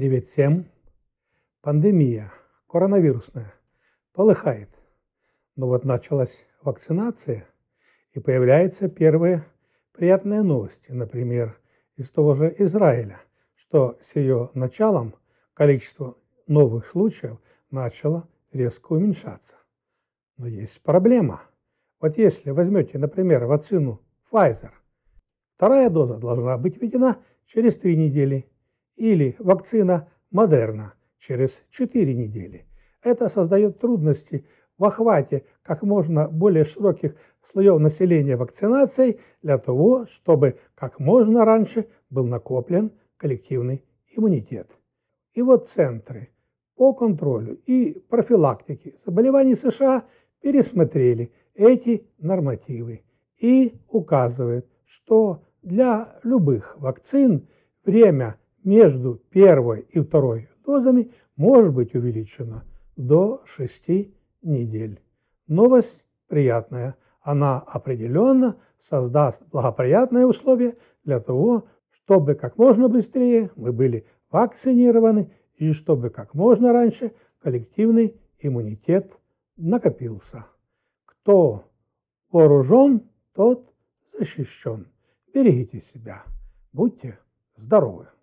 Привет всем! Пандемия коронавирусная полыхает. Но вот началась вакцинация, и появляются первые приятные новости, например, из того же Израиля, что с ее началом количество новых случаев начало резко уменьшаться. Но есть проблема. Вот если возьмете, например, вакцину Pfizer, вторая доза должна быть введена через три недели – или вакцина Модерна через 4 недели. Это создает трудности в охвате как можно более широких слоев населения вакцинацией для того, чтобы как можно раньше был накоплен коллективный иммунитет. И вот центры по контролю и профилактике заболеваний США пересмотрели эти нормативы и указывают, что для любых вакцин время между первой и второй дозами может быть увеличена до 6 недель. Новость приятная. Она определенно создаст благоприятные условия для того, чтобы как можно быстрее мы были вакцинированы и чтобы как можно раньше коллективный иммунитет накопился. Кто вооружен, тот защищен. Берегите себя. Будьте здоровы!